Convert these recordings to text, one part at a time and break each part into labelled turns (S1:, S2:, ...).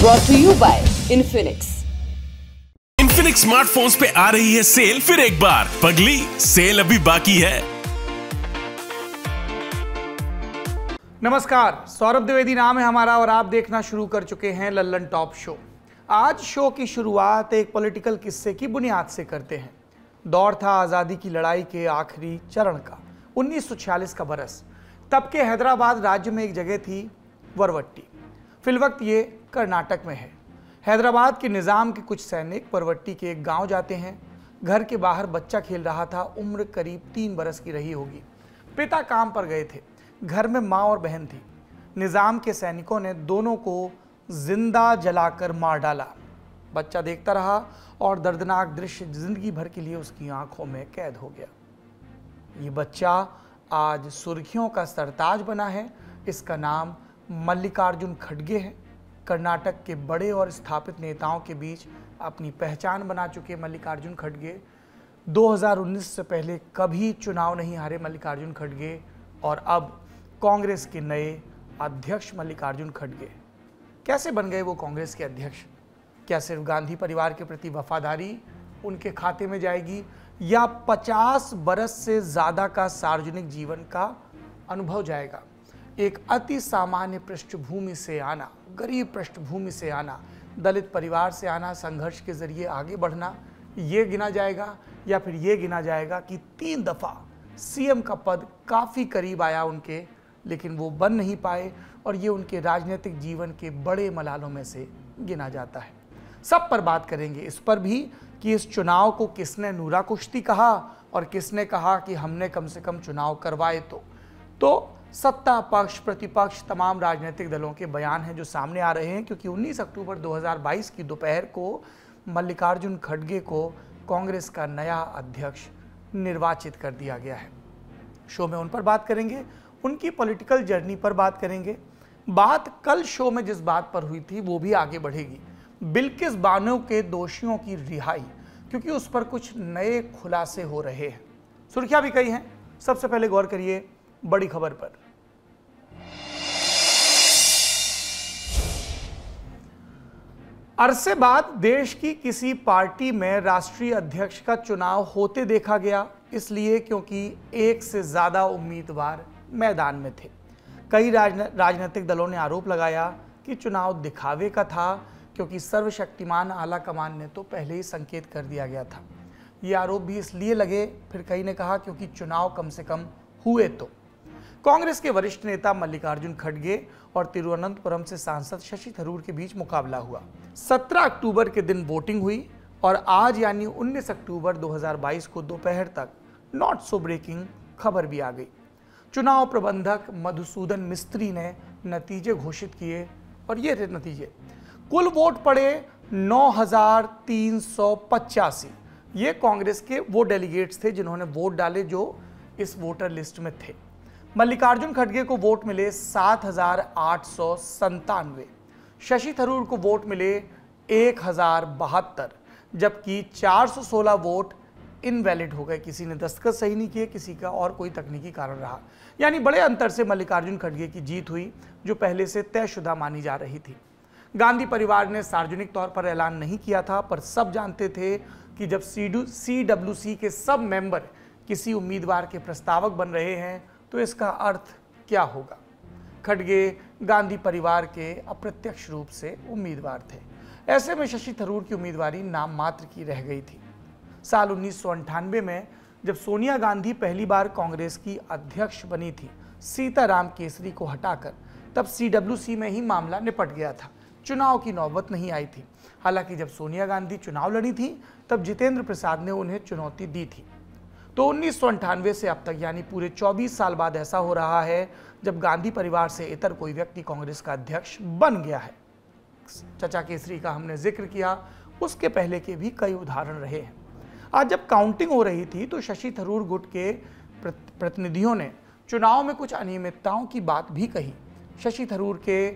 S1: Brought to you by Infinix
S2: Infinix smartphones पे आ रही है सेल फिर एक बार पगली सेल अभी बाकी है
S3: नमस्कार सौरभ द्विवेदी नाम है हमारा और आप देखना शुरू कर चुके हैं लल्लन टॉप शो आज शो की शुरुआत एक पॉलिटिकल किस्से की बुनियाद से करते हैं दौर था आज़ादी की लड़ाई के आखिरी चरण का 1946 का बरस तब के हैदराबाद राज्य में एक जगह थी वरवट्टी फिलवक्त ये कर्नाटक में है हैदराबाद के निज़ाम के कुछ सैनिक परवट्टी के एक गांव जाते हैं घर के बाहर बच्चा खेल रहा था उम्र करीब तीन बरस की रही होगी पिता काम पर गए थे घर में माँ और बहन थी निज़ाम के सैनिकों ने दोनों को जिंदा जलाकर मार डाला बच्चा देखता रहा और दर्दनाक दृश्य जिंदगी भर के लिए उसकी आंखों में कैद हो गया ये बच्चा आज सुर्खियों का सरताज बना है इसका नाम मल्लिकार्जुन खड़गे है कर्नाटक के बड़े और स्थापित नेताओं के बीच अपनी पहचान बना चुके मल्लिकार्जुन खड़गे 2019 से पहले कभी चुनाव नहीं हारे मल्लिकार्जुन खड़गे और अब कांग्रेस के नए अध्यक्ष मल्लिकार्जुन खड़गे कैसे बन गए वो कांग्रेस के अध्यक्ष क्या सिर्फ गांधी परिवार के प्रति वफादारी उनके खाते में जाएगी या 50 बरस से ज़्यादा का सार्वजनिक जीवन का अनुभव जाएगा एक अति सामान्य पृष्ठभूमि से आना गरीब पृष्ठभूमि से आना दलित परिवार से आना संघर्ष के जरिए आगे बढ़ना ये गिना जाएगा या फिर ये गिना जाएगा कि तीन दफ़ा सीएम का पद काफ़ी करीब आया उनके लेकिन वो बन नहीं पाए और ये उनके राजनीतिक जीवन के बड़े मलालों में से गिना जाता है सब पर बात करेंगे इस पर भी कि इस चुनाव को किसने नूरा कुश्ती कहा और किसने कहा कि हमने कम से कम चुनाव करवाए तो तो सत्ता पक्ष प्रतिपक्ष तमाम राजनीतिक दलों के बयान हैं जो सामने आ रहे हैं क्योंकि 19 अक्टूबर 2022 की दोपहर को मल्लिकार्जुन खड़गे को कांग्रेस का नया अध्यक्ष निर्वाचित कर दिया गया है शो में उन पर बात करेंगे उनकी पॉलिटिकल जर्नी पर बात करेंगे बात कल शो में जिस बात पर हुई थी वो भी आगे बढ़ेगी बिल्किस बानो के दोषियों की रिहाई क्योंकि उस पर कुछ नए खुलासे हो रहे हैं सुर्खियां भी कई हैं सबसे पहले गौर करिए बड़ी खबर पर अरसे बाद देश की किसी पार्टी में राष्ट्रीय अध्यक्ष का चुनाव होते देखा गया इसलिए क्योंकि एक से ज्यादा उम्मीदवार मैदान में थे कई राजनीतिक दलों ने आरोप लगाया कि चुनाव दिखावे का था क्योंकि सर्वशक्तिमान आला कमान ने तो पहले ही संकेत कर दिया गया था ये आरोप भी इसलिए लगे फिर कई ने कहा क्योंकि चुनाव कम से कम हुए तो कांग्रेस के वरिष्ठ नेता मल्लिकार्जुन खड़गे और तिरुवनंतपुरम से सांसद शशि थरूर के बीच मुकाबला हुआ 17 अक्टूबर के दिन वोटिंग हुई और आज यानी 19 अक्टूबर 2022 को दोपहर तक नॉट सो ब्रेकिंग खबर भी आ गई चुनाव प्रबंधक मधुसूदन मिस्त्री ने नतीजे घोषित किए और ये थे नतीजे कुल वोट पड़े नौ ये कांग्रेस के वो डेलीगेट्स थे जिन्होंने वोट डाले जो इस वोटर लिस्ट में थे मल्लिकार्जुन खड़गे को वोट मिले सात हजार आठ सौ संतानवे शशि थरूर को वोट मिले एक हजार बहत्तर जबकि 416 वोट इनवैलिड हो गए किसी ने दस्तखत सही नहीं किए किसी का और कोई तकनीकी कारण रहा यानी बड़े अंतर से मल्लिकार्जुन खड़गे की जीत हुई जो पहले से तयशुदा मानी जा रही थी गांधी परिवार ने सार्वजनिक तौर पर ऐलान नहीं किया था पर सब जानते थे कि जब सी सी डब्ल्यू के सब मेंबर किसी उम्मीदवार के प्रस्तावक बन रहे हैं तो इसका अर्थ क्या होगा खड़गे गांधी परिवार के अप्रत्यक्ष रूप से उम्मीदवार थे ऐसे में शशि थरूर की उम्मीदवारी नाम मात्र की रह गई थी साल उन्नीस में जब सोनिया गांधी पहली बार कांग्रेस की अध्यक्ष बनी थी सीताराम केसरी को हटाकर तब सी में ही मामला निपट गया था चुनाव की नौबत नहीं आई थी हालांकि जब सोनिया गांधी चुनाव लड़ी थी तब जितेंद्र प्रसाद ने उन्हें चुनौती दी थी तो उन्नीस से अब तक यानी पूरे 24 साल बाद ऐसा हो रहा है जब गांधी परिवार से इतर कोई व्यक्ति कांग्रेस का अध्यक्ष बन गया है चचा केसरी का हमने जिक्र किया उसके पहले के भी कई उदाहरण रहे हैं आज जब काउंटिंग हो रही थी तो शशि थरूर गुट के प्रतिनिधियों ने चुनाव में कुछ अनियमितताओं की बात भी कही शशि थरूर के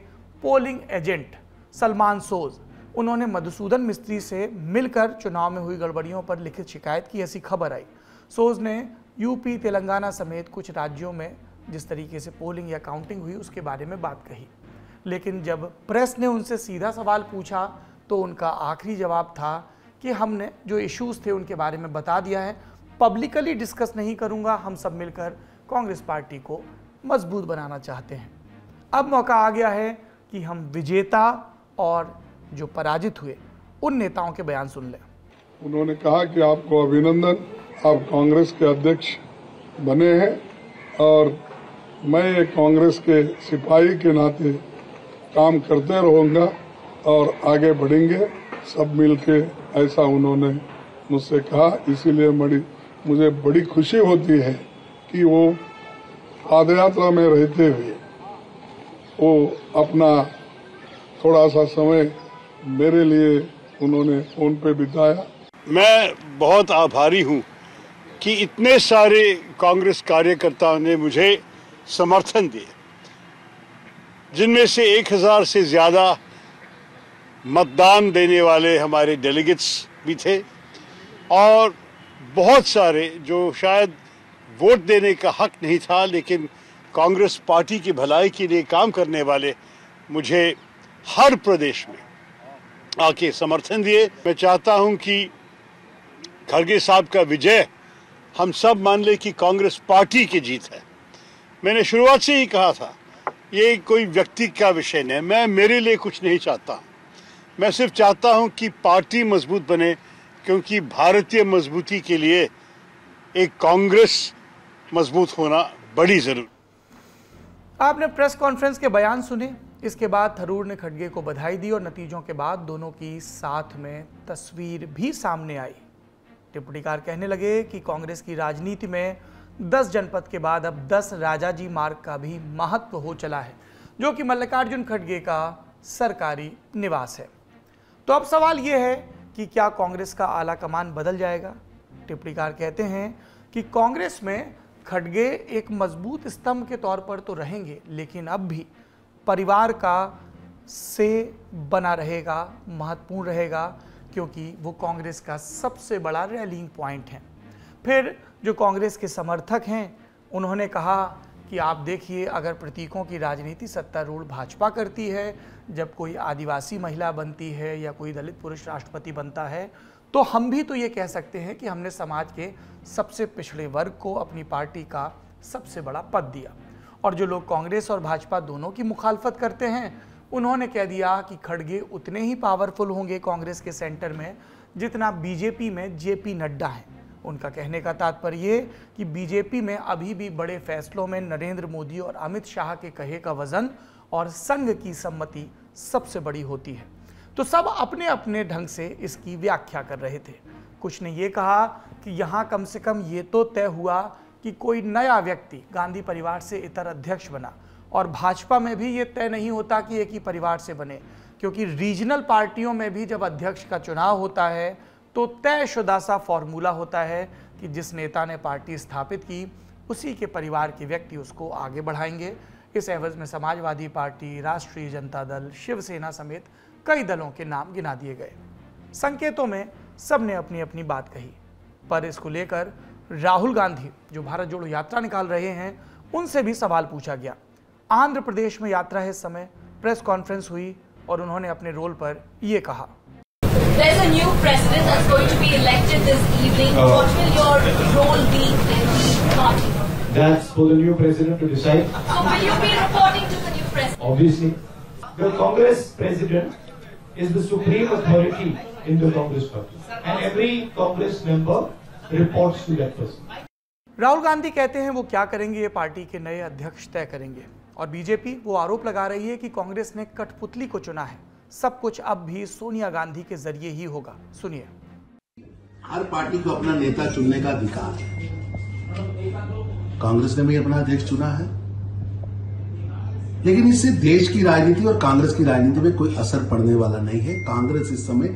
S3: पोलिंग एजेंट सलमान सोज उन्होंने मधुसूदन मिस्त्री से मिलकर चुनाव में हुई गड़बड़ियों पर लिखित शिकायत की ऐसी खबर आई सोज ने यूपी तेलंगाना समेत कुछ राज्यों में जिस तरीके से पोलिंग या काउंटिंग हुई उसके बारे में बात कही लेकिन जब प्रेस ने उनसे सीधा सवाल पूछा तो उनका आखिरी जवाब था कि हमने जो इश्यूज़ थे उनके बारे में बता दिया है पब्लिकली डिस्कस नहीं करूँगा हम सब मिलकर कांग्रेस पार्टी को मजबूत बनाना चाहते हैं अब मौका आ गया है कि हम विजेता और जो पराजित हुए उन नेताओं के बयान सुन लें
S4: उन्होंने कहा कि आपको अभिनंदन आप कांग्रेस के अध्यक्ष बने हैं और मैं एक कांग्रेस के सिपाही के नाते काम करते रहूंगा और आगे बढ़ेंगे सब मिलके ऐसा उन्होंने मुझसे कहा इसीलिए बड़ी मुझे बड़ी खुशी होती है कि वो पाद यात्रा में रहते हुए वो अपना थोड़ा सा समय मेरे लिए उन्होंने फोन पे बिताया मैं बहुत आभारी हूँ कि इतने सारे कांग्रेस कार्यकर्ताओं ने मुझे समर्थन दिए जिनमें से 1000 से ज़्यादा मतदान देने वाले हमारे डेलीगेट्स भी थे और बहुत सारे जो शायद वोट देने का हक नहीं था लेकिन कांग्रेस पार्टी की भलाई के लिए काम करने वाले मुझे हर प्रदेश में आके समर्थन दिए मैं चाहता हूं कि खड़गे साहब का विजय हम सब मान ले कि कांग्रेस पार्टी की जीत है मैंने शुरुआत से ही कहा था ये कोई व्यक्ति का विषय नहीं मैं मेरे लिए कुछ नहीं चाहता मैं सिर्फ चाहता हूँ कि पार्टी मजबूत बने क्योंकि भारतीय मजबूती के लिए एक कांग्रेस मजबूत होना बड़ी जरूर
S3: आपने प्रेस कॉन्फ्रेंस के बयान सुने इसके बाद थरूर ने खड़गे को बधाई दी और नतीजों के बाद दोनों की साथ में तस्वीर भी सामने आई टिप्पणीकार कहने लगे कि कांग्रेस की राजनीति में 10 जनपद के बाद अब 10 राजाजी मार्ग का भी महत्व हो चला है जो कि मल्लिकार्जुन खड़गे का सरकारी निवास है तो अब सवाल यह है कि क्या कांग्रेस का आला कमान बदल जाएगा टिप्पणीकार कहते हैं कि कांग्रेस में खड़गे एक मजबूत स्तंभ के तौर पर तो रहेंगे लेकिन अब भी परिवार का से बना रहेगा महत्वपूर्ण रहेगा क्योंकि वो कांग्रेस का सबसे बड़ा रैलिंग पॉइंट है फिर जो कांग्रेस के समर्थक हैं उन्होंने कहा कि आप देखिए अगर प्रतीकों की राजनीति सत्तारूढ़ भाजपा करती है जब कोई आदिवासी महिला बनती है या कोई दलित पुरुष राष्ट्रपति बनता है तो हम भी तो ये कह सकते हैं कि हमने समाज के सबसे पिछड़े वर्ग को अपनी पार्टी का सबसे बड़ा पद दिया और जो लोग कांग्रेस और भाजपा दोनों की मुखालफत करते हैं उन्होंने कह दिया कि खड़गे उतने ही पावरफुल होंगे कांग्रेस के सेंटर में जितना बीजेपी में जेपी नड्डा है उनका कहने का तात्पर्य कि बीजेपी में अभी भी बड़े फैसलों में नरेंद्र मोदी और अमित शाह के कहे का वजन और संघ की सम्मति सबसे बड़ी होती है तो सब अपने अपने ढंग से इसकी व्याख्या कर रहे थे कुछ ने ये कहा कि यहाँ कम से कम ये तो तय हुआ कि कोई नया व्यक्ति गांधी परिवार से इतर अध्यक्ष बना और भाजपा में भी ये तय नहीं होता कि एक ही परिवार से बने क्योंकि रीजनल पार्टियों में भी जब अध्यक्ष का चुनाव होता है तो तयशुदा सा फॉर्मूला होता है कि जिस नेता ने पार्टी स्थापित की उसी के परिवार के व्यक्ति उसको आगे बढ़ाएंगे इस एवज में समाजवादी पार्टी राष्ट्रीय जनता दल शिवसेना समेत कई दलों के नाम गिना दिए गए संकेतों में सब ने अपनी अपनी बात कही पर इसको लेकर राहुल गांधी जो भारत जोड़ो यात्रा निकाल रहे हैं उनसे भी सवाल पूछा गया आंध्र प्रदेश में यात्रा है समय प्रेस कॉन्फ्रेंस हुई और उन्होंने अपने रोल पर ये कहा
S1: that's for the new president to decide. So will you be reporting to the new president? Obviously. The Congress president is the supreme authority in the Congress party. And every Congress member reports to that person.
S3: Rahul Gandhi कहते हैं वो क्या करेंगे ये party के नए अध्यक्ष तय करेंगे और बीजेपी वो आरोप लगा रही है कि कांग्रेस ने कठपुतली को चुना है सब कुछ अब भी सोनिया गांधी के जरिए ही होगा सुनिए
S5: हर पार्टी को अपना नेता चुनने का अधिकार है कांग्रेस ने भी अपना अध्यक्ष चुना है लेकिन इससे देश की राजनीति और कांग्रेस की राजनीति में कोई असर पड़ने वाला नहीं है कांग्रेस इस समय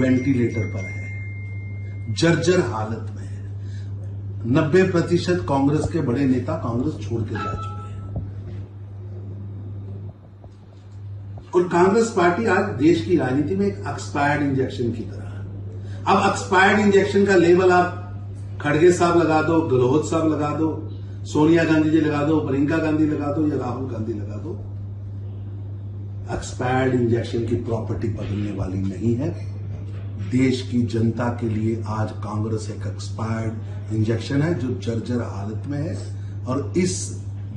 S5: वेंटिलेटर पर है जर्जर हालत में है नब्बे प्रतिशत कांग्रेस के बड़े नेता कांग्रेस छोड़ के जा चुके और कांग्रेस पार्टी आज देश की राजनीति में एक एक्सपायर्ड इंजेक्शन की तरह अब एक्सपायर्ड इंजेक्शन का लेवल आप खड़गे साहब लगा दो गहलोत साहब लगा दो सोनिया गांधी जी लगा दो प्रियंका गांधी लगा दो या राहुल गांधी लगा दो एक्सपायर्ड इंजेक्शन की प्रॉपर्टी बदलने वाली नहीं है देश की जनता के लिए आज कांग्रेस एक एक्सपायर्ड इंजेक्शन है जो जर्जर हालत में है और इस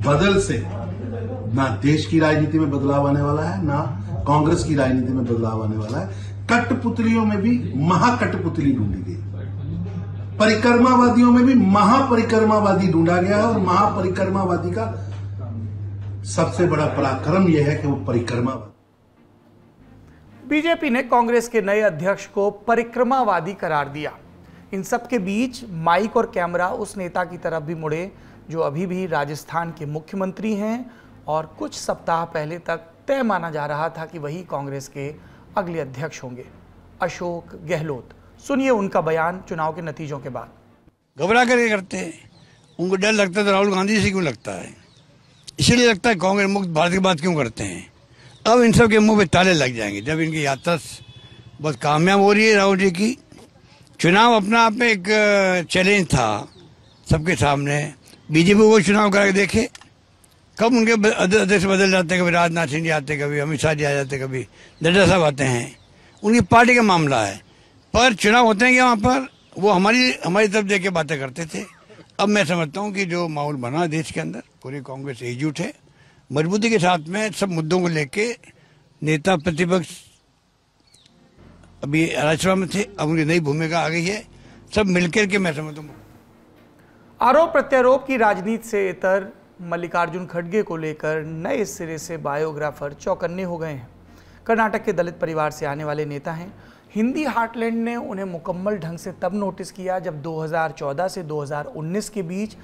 S5: बदल से ना देश की राजनीति में बदलाव आने वाला है ना कांग्रेस की राजनीति में बदलाव आने वाला है कटपुतलियों में भी महाकटपुतली ढूंढी गई परिक्रमावादियों में भी महापरिक्रमावादी ढूंढा गया है और महापरिक्रमावादी का सबसे बड़ा पराक्रम यह है कि वो परिक्रमावादी
S3: बीजेपी ने कांग्रेस के नए अध्यक्ष को परिक्रमावादी करार दिया इन सब के बीच माइक और कैमरा उस नेता की तरफ भी मुड़े जो अभी भी राजस्थान के मुख्यमंत्री हैं और कुछ सप्ताह पहले तक तय माना जा रहा था कि वही कांग्रेस के अगले अध्यक्ष होंगे अशोक गहलोत सुनिए उनका बयान चुनाव के नतीजों के बाद घबरा कर ये करते हैं उनको डर लगता है तो राहुल गांधी से क्यों लगता है इसीलिए लगता है कांग्रेस मुक्त भारत की बात क्यों करते हैं अब इन सब के मुंह पे ताले लग जाएंगे जब इनकी यात्रा बहुत कामयाब हो रही है राहुल जी की चुनाव अपना आप में एक चैलेंज था सबके सामने बीजेपी को चुनाव करा के देखे कब उनके अध्यक्ष बदल जाते हैं कभी राजनाथ सिंह जी आते कभी अमित शाह जी आ जाते कभी नड्डा साहब आते हैं उनकी पार्टी का मामला है पर चुनाव होते हैं क्या वहाँ पर वो हमारी हमारी तरफ देख के बातें करते थे अब मैं समझता हूँ कि जो माहौल बना देश के अंदर पूरी कांग्रेस एकजुट है मजबूती के साथ में सब मुद्दों को लेके नेता प्रतिपक्ष अभी राज्यसभा में थे अब उनकी नई भूमिका आ गई है सब मिलकर के मैं समझता हूँ आरोप प्रत्यारोप की राजनीति से इतर मल्लिकार्जुन खड़गे को लेकर नए सिरे से बायोग्राफर चौकन्ने हो गए हैं कर्नाटक के दलित परिवार से आने वाले नेता हैं हिंदी हार्टलैंड ने उन्हें मुकम्मल ढंग से तब नोटिस किया जब 2014 से 2019 के बीच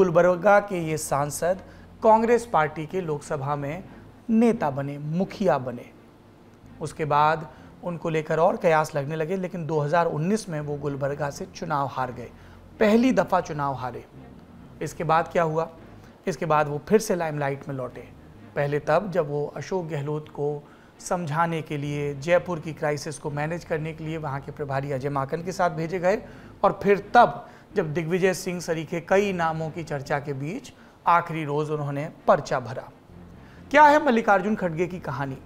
S3: गुलबर्गा के ये सांसद कांग्रेस पार्टी के लोकसभा में नेता बने मुखिया बने उसके बाद उनको लेकर और कयास लगने लगे लेकिन 2019 में वो गुलबर्गा से चुनाव हार गए पहली दफ़ा चुनाव हारे इसके बाद क्या हुआ इसके बाद वो फिर से लाइमलाइट में लौटे पहले तब जब वो अशोक गहलोत को समझाने के लिए जयपुर की क्राइसिस को मैनेज करने के लिए वहाँ के प्रभारी अजय माकन के साथ भेजे गए और फिर तब जब दिग्विजय सिंह सरीखे कई नामों की चर्चा के बीच आखिरी रोज़ उन्होंने पर्चा भरा क्या है मल्लिकार्जुन खड़गे की कहानी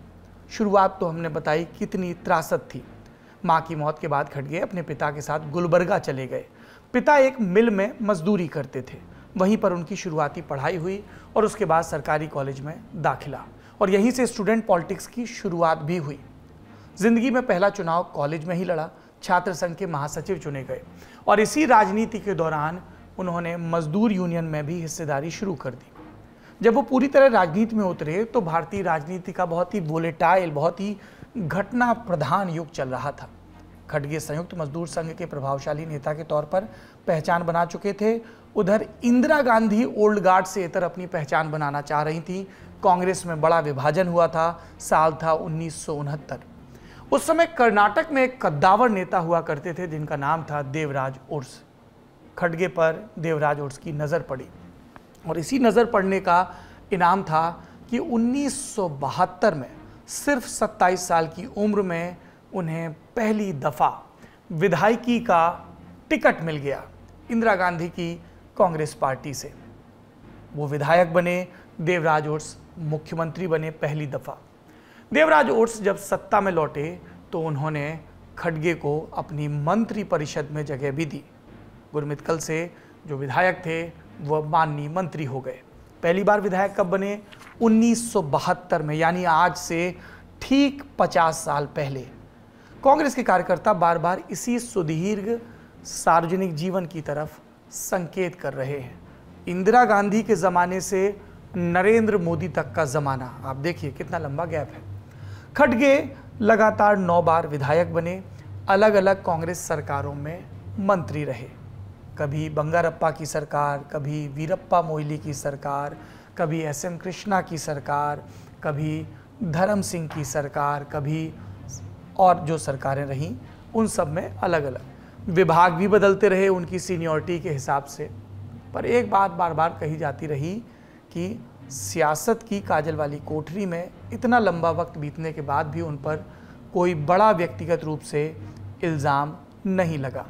S3: शुरुआत तो हमने बताई कितनी त्रासद थी माँ की मौत के बाद खड़गे अपने पिता के साथ गुलबर्गा चले गए पिता एक मिल में मजदूरी करते थे वहीं पर उनकी शुरुआती पढ़ाई हुई और उसके बाद सरकारी कॉलेज में दाखिला और यहीं से स्टूडेंट पॉलिटिक्स की शुरुआत भी हुई जिंदगी में पहला चुनाव कॉलेज में ही लड़ा छात्र संघ के महासचिव चुने गए और इसी राजनीति के दौरान उन्होंने मजदूर यूनियन में भी हिस्सेदारी शुरू कर दी जब वो पूरी तरह राजनीति में उतरे तो भारतीय राजनीति का बहुत ही वोलेटाइल बहुत ही घटना प्रधान युग चल रहा था खड़गे संयुक्त मजदूर संघ के प्रभावशाली नेता के तौर पर पहचान बना चुके थे उधर इंदिरा गांधी ओल्ड गार्ड से इतर अपनी पहचान बनाना चाह रही थी कांग्रेस में बड़ा विभाजन हुआ था साल था उन्नीस उस समय कर्नाटक में एक कद्दावर नेता हुआ करते थे जिनका नाम था देवराज उर्स खड़गे पर देवराज उर्स की नज़र पड़ी और इसी नज़र पड़ने का इनाम था कि उन्नीस में सिर्फ 27 साल की उम्र में उन्हें पहली दफ़ा विधायकी का टिकट मिल गया इंदिरा गांधी की कांग्रेस पार्टी से वो विधायक बने देवराज ओट्स मुख्यमंत्री बने पहली दफ़ा देवराज ओट्स जब सत्ता में लौटे तो उन्होंने खड़गे को अपनी मंत्री परिषद में जगह भी दी गुरमित कल से जो विधायक थे वह माननीय मंत्री हो गए पहली बार विधायक कब बने 1972 में यानी आज से ठीक 50 साल पहले कांग्रेस के कार्यकर्ता बार बार इसी सुदीर्घ सार्वजनिक जीवन की तरफ संकेत कर रहे हैं इंदिरा गांधी के ज़माने से नरेंद्र मोदी तक का ज़माना आप देखिए कितना लंबा गैप है खटगे लगातार नौ बार विधायक बने अलग अलग कांग्रेस सरकारों में मंत्री रहे कभी बंगारप्पा की सरकार कभी वीरप्पा मोइली की सरकार कभी एस एम कृष्णा की सरकार कभी धर्म सिंह की सरकार कभी और जो सरकारें रहीं उन सब में अलग अलग विभाग भी बदलते रहे उनकी सीनियोरिटी के हिसाब से पर एक बात बार बार कही जाती रही कि सियासत की काजल वाली कोठरी में इतना लंबा वक्त बीतने के बाद भी उन पर कोई बड़ा व्यक्तिगत रूप से इल्ज़ाम नहीं लगा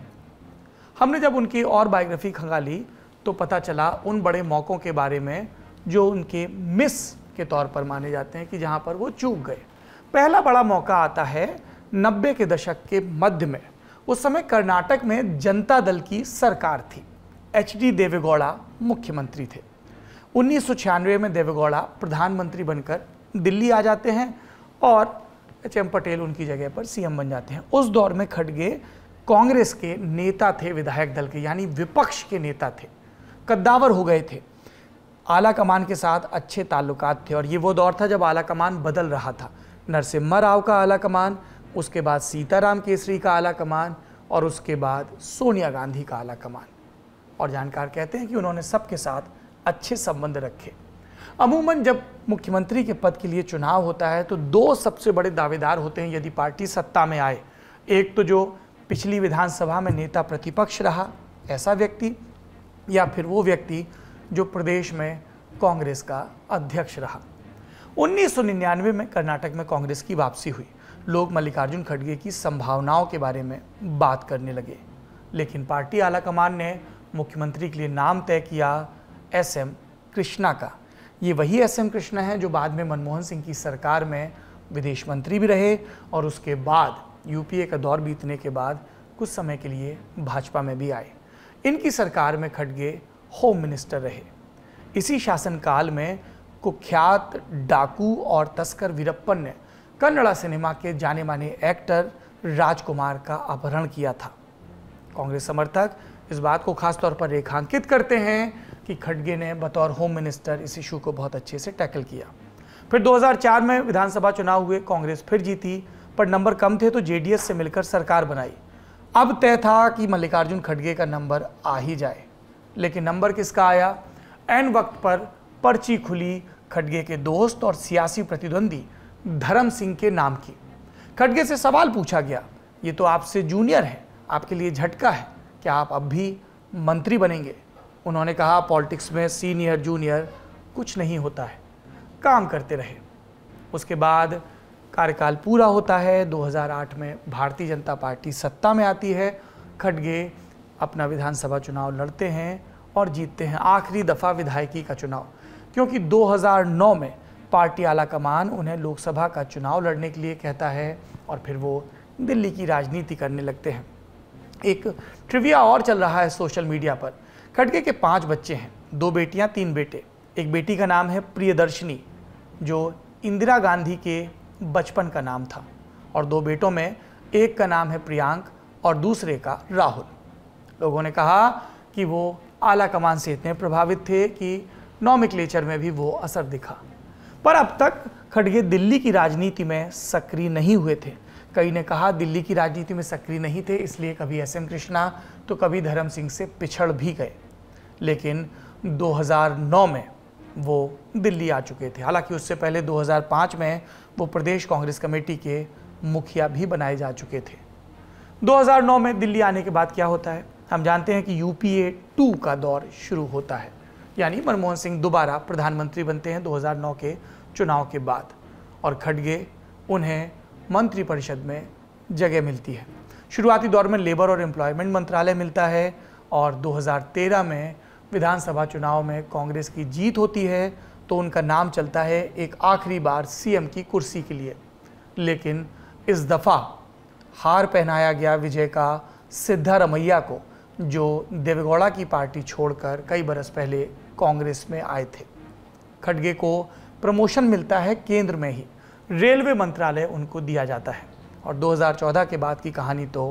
S3: हमने जब उनकी और बायोग्राफी खंगाली तो पता चला उन बड़े मौक़ों के बारे में जो उनके मिस के तौर पर माने जाते हैं कि जहाँ पर वो चूक गए पहला बड़ा मौका आता है नब्बे के दशक के मध्य में उस समय कर्नाटक में जनता दल की सरकार थी एच डी देवेगौड़ा मुख्यमंत्री थे उन्नीस में देवेगौड़ा प्रधानमंत्री बनकर दिल्ली आ जाते हैं और एच एम पटेल उनकी जगह पर सीएम बन जाते हैं उस दौर में खड़गे कांग्रेस के नेता थे विधायक दल के यानी विपक्ष के नेता थे कद्दावर हो गए थे आला कमान के साथ अच्छे ताल्लुकात थे और ये वो दौर था जब आला कमान बदल रहा था नरसिम्हा राव का आला कमान उसके बाद सीताराम केसरी का आला कमान और उसके बाद सोनिया गांधी का आला कमान और जानकार कहते हैं कि उन्होंने सबके साथ अच्छे संबंध रखे अमूमन जब मुख्यमंत्री के पद के लिए चुनाव होता है तो दो सबसे बड़े दावेदार होते हैं यदि पार्टी सत्ता में आए एक तो जो पिछली विधानसभा में नेता प्रतिपक्ष रहा ऐसा व्यक्ति या फिर वो व्यक्ति जो प्रदेश में कांग्रेस का अध्यक्ष रहा 1999 में कर्नाटक में कांग्रेस की वापसी हुई लोग मल्लिकार्जुन खड़गे की संभावनाओं के बारे में बात करने लगे लेकिन पार्टी आलाकमान ने मुख्यमंत्री के लिए नाम तय किया एस एम कृष्णा का ये वही एस एम कृष्णा है जो बाद में मनमोहन सिंह की सरकार में विदेश मंत्री भी रहे और उसके बाद यूपीए का दौर बीतने के बाद कुछ समय के लिए भाजपा में भी आए इनकी सरकार में खड़गे होम मिनिस्टर रहे इसी शासनकाल में कुख्यात डाकू और तस्कर वीरप्पन ने कन्नड़ा सिनेमा के जाने माने एक्टर राजकुमार का अपहरण किया था कांग्रेस समर्थक इस बात को खास तौर पर रेखांकित करते हैं कि खड़गे ने बतौर होम मिनिस्टर इस इशू को बहुत अच्छे से टैकल किया फिर 2004 में विधानसभा चुनाव हुए कांग्रेस फिर जीती पर नंबर कम थे तो जेडीएस से मिलकर सरकार बनाई अब तय था कि मल्लिकार्जुन खड़गे का नंबर आ ही जाए लेकिन नंबर किसका आया एन वक्त पर पर्ची खुली खड़गे के दोस्त और सियासी प्रतिद्वंदी धर्म सिंह के नाम की खड़गे से सवाल पूछा गया ये तो आपसे जूनियर हैं आपके लिए झटका है क्या आप अब भी मंत्री बनेंगे उन्होंने कहा पॉलिटिक्स में सीनियर जूनियर कुछ नहीं होता है काम करते रहे उसके बाद कार्यकाल पूरा होता है 2008 में भारतीय जनता पार्टी सत्ता में आती है खड़गे अपना विधानसभा चुनाव लड़ते हैं और जीतते हैं आखिरी दफ़ा विधायकी का चुनाव क्योंकि 2009 में पार्टी आला कमान उन्हें लोकसभा का चुनाव लड़ने के लिए कहता है और फिर वो दिल्ली की राजनीति करने लगते हैं एक ट्रिविया और चल रहा है सोशल मीडिया पर खटके के पांच बच्चे हैं दो बेटियां तीन बेटे एक बेटी का नाम है प्रियदर्शनी जो इंदिरा गांधी के बचपन का नाम था और दो बेटों में एक का नाम है प्रियांक और दूसरे का राहुल लोगों ने कहा कि वो आला कमान से इतने प्रभावित थे कि नॉमिक्लेचर में भी वो असर दिखा पर अब तक खड़गे दिल्ली की राजनीति में सक्रिय नहीं हुए थे कई ने कहा दिल्ली की राजनीति में सक्रिय नहीं थे इसलिए कभी एस एम कृष्णा तो कभी धर्म सिंह से पिछड़ भी गए लेकिन 2009 में वो दिल्ली आ चुके थे हालांकि उससे पहले 2005 में वो प्रदेश कांग्रेस कमेटी के मुखिया भी बनाए जा चुके थे 2009 में दिल्ली आने के बाद क्या होता है हम जानते हैं कि यूपीए टू का दौर शुरू होता है यानी मनमोहन सिंह दोबारा प्रधानमंत्री बनते हैं 2009 के चुनाव के बाद और खड़गे उन्हें मंत्रिपरिषद में जगह मिलती है शुरुआती दौर में लेबर और एम्प्लॉयमेंट मंत्रालय मिलता है और 2013 में विधानसभा चुनाव में कांग्रेस की जीत होती है तो उनका नाम चलता है एक आखिरी बार सीएम की कुर्सी के लिए लेकिन इस दफ़ा हार पहनाया गया विजय का सिद्धारमैया को जो देवगौड़ा की पार्टी छोड़कर कई बरस पहले कांग्रेस में आए थे खड़गे को प्रमोशन मिलता है केंद्र में ही रेलवे मंत्रालय उनको दिया जाता है और 2014 के बाद की कहानी तो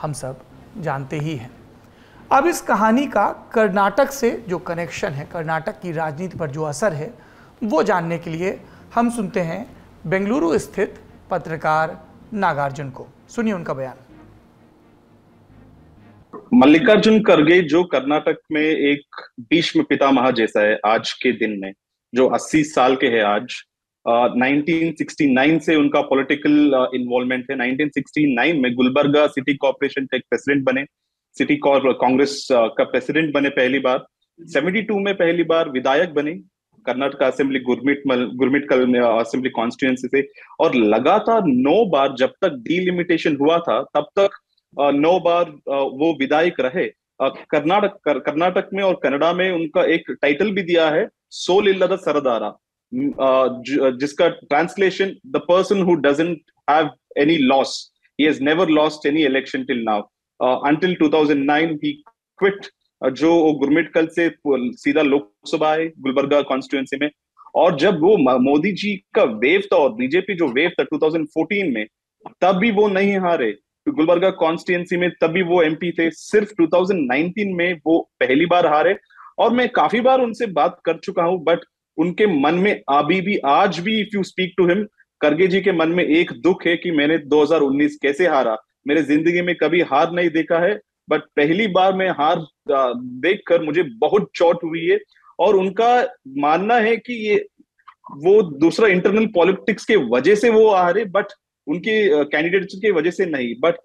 S3: हम सब जानते ही हैं अब इस कहानी का कर्नाटक से जो कनेक्शन है कर्नाटक की राजनीति पर जो असर है वो जानने के लिए हम सुनते हैं बेंगलुरु स्थित पत्रकार नागार्जुन को सुनिए उनका बयान
S1: मल्लिकार्जुन खड़गे जो कर्नाटक में एक भीष्म पितामह जैसा है आज के दिन में जो 80 साल के है आज uh, 1969 से उनका पॉलिटिकल इन्वॉल्वमेंट uh, है 1969 में गुलबर्गा सिटी कॉरपोरेशन के प्रेसिडेंट बने सिटी कांग्रेस uh, का प्रेसिडेंट बने पहली बार 72 में पहली बार विधायक बने Karnataka assembly Gurmit Gurmit assembly constituency से और लगातार नौ बार जब तक डीलिमिटेशन हुआ था तब तक नौ बार वो विधायक रहे कर्नाटक कर्नाटक में और कनाडा में उनका एक टाइटल भी दिया है सोल इल्लद सरदारा जिसका translation the person who doesn't have any loss he has never lost any election till now until 2009 he quit जो गुरमिट कल से सीधा लोकसभा है गुलबर्गा कॉन्स्टिट्यूएंसी में और जब वो मोदी जी का वेव था और बीजेपी जो वेव था 2014 में तब भी वो नहीं हारे गुलबर्गा कॉन्स्टिटेंसी में तभी वो एमपी थे सिर्फ 2019 में वो पहली बार हारे और मैं काफी बार उनसे बात कर चुका हूं बट उनके मन में अभी भी आज भी if you speak to him Kharge ji के मन में एक दुख है कि मैंने 2019 कैसे हारा मेरे जिंदगी में कभी हार नहीं देखा है बट पहली बार मैं हार देख कर मुझे बहुत चोट हुई है और उनका मानना है कि ये वो दूसरा इंटरनल पॉलिटिक्स के वजह से वो हारे बट उनके कैंडिडेट्स की वजह से नहीं but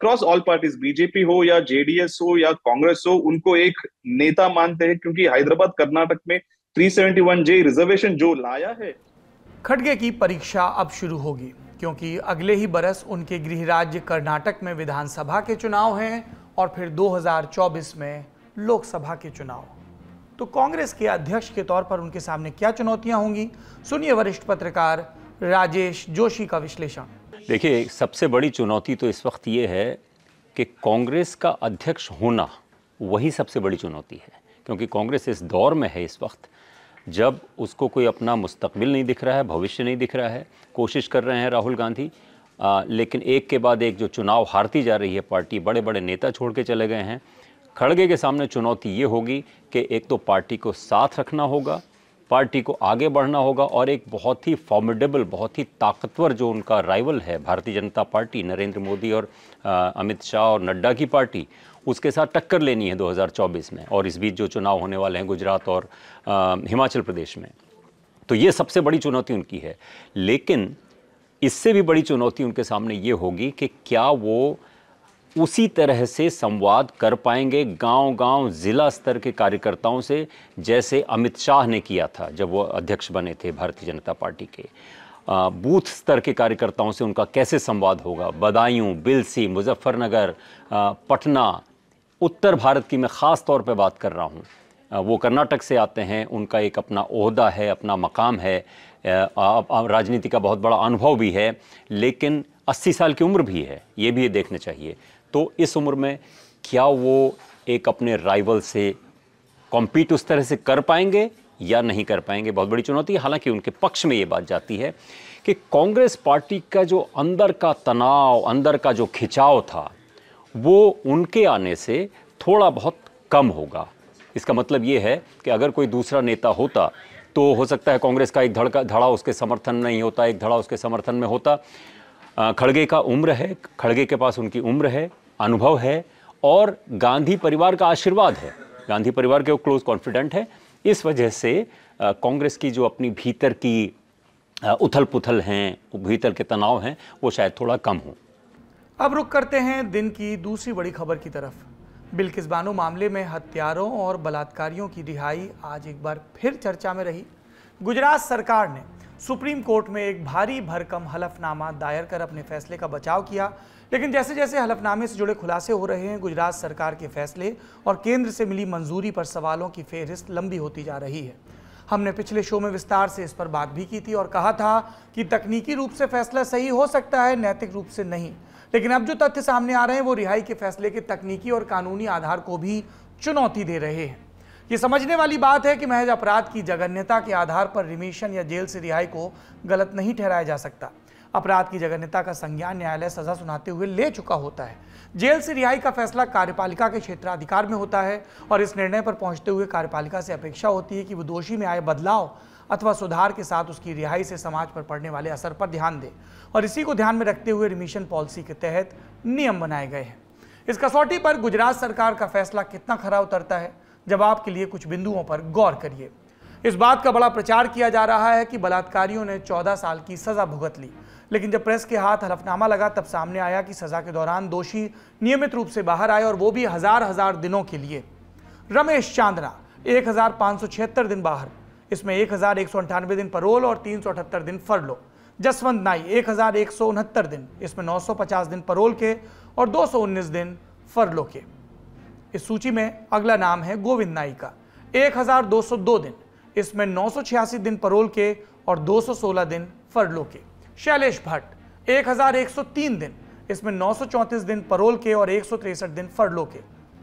S1: cross all parties BJP हो या जेडीएस हो या कांग्रेस हो उनको एक नेता मानते हैं क्योंकि हैदराबाद कर्नाटक में 371 जे रिजर्वेशन जो
S3: लाया है खड़गे की परीक्षा अब शुरू होगी क्योंकि अगले ही बरस उनके गृह राज्य कर्नाटक में विधानसभा के चुनाव हैं और फिर 2024 में लोकसभा के चुनाव तो कांग्रेस के अध्यक्ष के तौर पर उनके सामने क्या चुनौतियां होंगी सुनिए वरिष्ठ पत्रकार राजेश जोशी का विश्लेषण
S2: देखिए सबसे बड़ी चुनौती तो इस वक्त ये है कि कांग्रेस का अध्यक्ष होना वही सबसे बड़ी चुनौती है क्योंकि कांग्रेस इस दौर में है इस वक्त जब उसको कोई अपना मुस्तकबिल नहीं दिख रहा है भविष्य नहीं दिख रहा है कोशिश कर रहे हैं राहुल गांधी आ, लेकिन एक के बाद एक जो चुनाव हारती जा रही है पार्टी बड़े बड़े नेता छोड़ के चले गए हैं खड़गे के सामने चुनौती ये होगी कि एक तो पार्टी को साथ रखना होगा पार्टी को आगे बढ़ना होगा और एक बहुत ही फॉर्मिडेबल बहुत ही ताकतवर जो उनका राइवल है भारतीय जनता पार्टी नरेंद्र मोदी और अमित शाह और नड्डा की पार्टी उसके साथ टक्कर लेनी है 2024 में और इस बीच जो चुनाव होने वाले हैं गुजरात और आ, हिमाचल प्रदेश में तो ये सबसे बड़ी चुनौती उनकी है लेकिन इससे भी बड़ी चुनौती उनके सामने ये होगी कि क्या वो उसी तरह से संवाद कर पाएंगे गांव-गांव ज़िला स्तर के कार्यकर्ताओं से जैसे अमित शाह ने किया था जब वो अध्यक्ष बने थे भारतीय जनता पार्टी के बूथ स्तर के कार्यकर्ताओं से उनका कैसे संवाद होगा बदायूं बिलसी मुजफ्फरनगर पटना उत्तर भारत की मैं ख़ास तौर पर बात कर रहा हूँ वो कर्नाटक से आते हैं उनका एक अपना अहदा है अपना मकाम है राजनीति का बहुत बड़ा अनुभव भी है लेकिन अस्सी साल की उम्र भी है ये भी देखना चाहिए तो इस उम्र में क्या वो एक अपने राइवल से कॉम्पीट उस तरह से कर पाएंगे या नहीं कर पाएंगे बहुत बड़ी चुनौती है हालांकि उनके पक्ष में ये बात जाती है कि कांग्रेस पार्टी का जो अंदर का तनाव अंदर का जो खिंचाव था वो उनके आने से थोड़ा बहुत कम होगा इसका मतलब ये है कि अगर कोई दूसरा नेता होता तो हो सकता है कांग्रेस का एक धड़का धड़ा उसके समर्थन नहीं होता एक धड़ा उसके समर्थन में होता खड़गे का उम्र है खड़गे के पास उनकी उम्र है अनुभव है और गांधी परिवार का आशीर्वाद है गांधी परिवार के वो क्लोज कॉन्फिडेंट है इस वजह से कांग्रेस की जो अपनी भीतर की उथल पुथल हैं भीतर के तनाव हैं वो शायद थोड़ा कम हो
S3: अब रुक करते हैं दिन की दूसरी बड़ी खबर की तरफ बिल्किस बानो मामले में हत्यारों और बलात्कारियों की रिहाई आज एक बार फिर चर्चा में रही गुजरात सरकार ने सुप्रीम कोर्ट में एक भारी भरकम हलफनामा दायर कर अपने फैसले का बचाव किया लेकिन जैसे जैसे हलफनामे से जुड़े खुलासे हो रहे हैं गुजरात सरकार के फैसले और केंद्र से मिली मंजूरी पर सवालों की फेहरिस्त लंबी होती जा रही है हमने पिछले शो में विस्तार से इस पर बात भी की थी और कहा था कि तकनीकी रूप से फैसला सही हो सकता है नैतिक रूप से नहीं लेकिन अब जो तथ्य सामने आ रहे हैं वो रिहाई के फैसले के तकनीकी और कानूनी आधार को भी चुनौती दे रहे हैं ये समझने वाली बात है कि महज अपराध की जघन्यता के आधार पर रिमिशन या जेल से रिहाई को गलत नहीं ठहराया जा सकता अपराध की जघन्यता का संज्ञान न्यायालय सजा सुनाते हुए ले चुका होता है जेल से रिहाई का फैसला कार्यपालिका के क्षेत्राधिकार में होता है और इस निर्णय पर पहुंचते हुए कार्यपालिका से अपेक्षा होती है कि वो दोषी में आए बदलाव अथवा सुधार के साथ उसकी रिहाई से समाज पर पड़ने वाले असर पर ध्यान दे और इसी को ध्यान में रखते हुए रिमिशन पॉलिसी के तहत नियम बनाए गए हैं इस कसौटी पर गुजरात सरकार का फैसला कितना खरा उतरता है जवाब के लिए कुछ बिंदुओं पर गौर करिए इस बात का बड़ा प्रचार किया जा रहा है कि बलात्कारियों ने 14 साल की सज़ा भुगत ली लेकिन जब प्रेस के हाथ हलफनामा लगा तब सामने आया कि सज़ा के दौरान दोषी नियमित रूप से बाहर आए और वो भी हज़ार हज़ार दिनों के लिए रमेश चांदना एक दिन बाहर इसमें एक दिन परोल और तीन दिन फरलो जसवंत नाई एक दिन इसमें 950 दिन परोल के और 219 दिन फरलो के इस सूची में अगला नाम है गोविंद नाई का 1202 दिन इसमें नौ दिन परोल के और 216 दिन फरलो के शैलेश भट्ट 1103 दिन इसमें नौ दिन परोल के और एक दिन फरलो के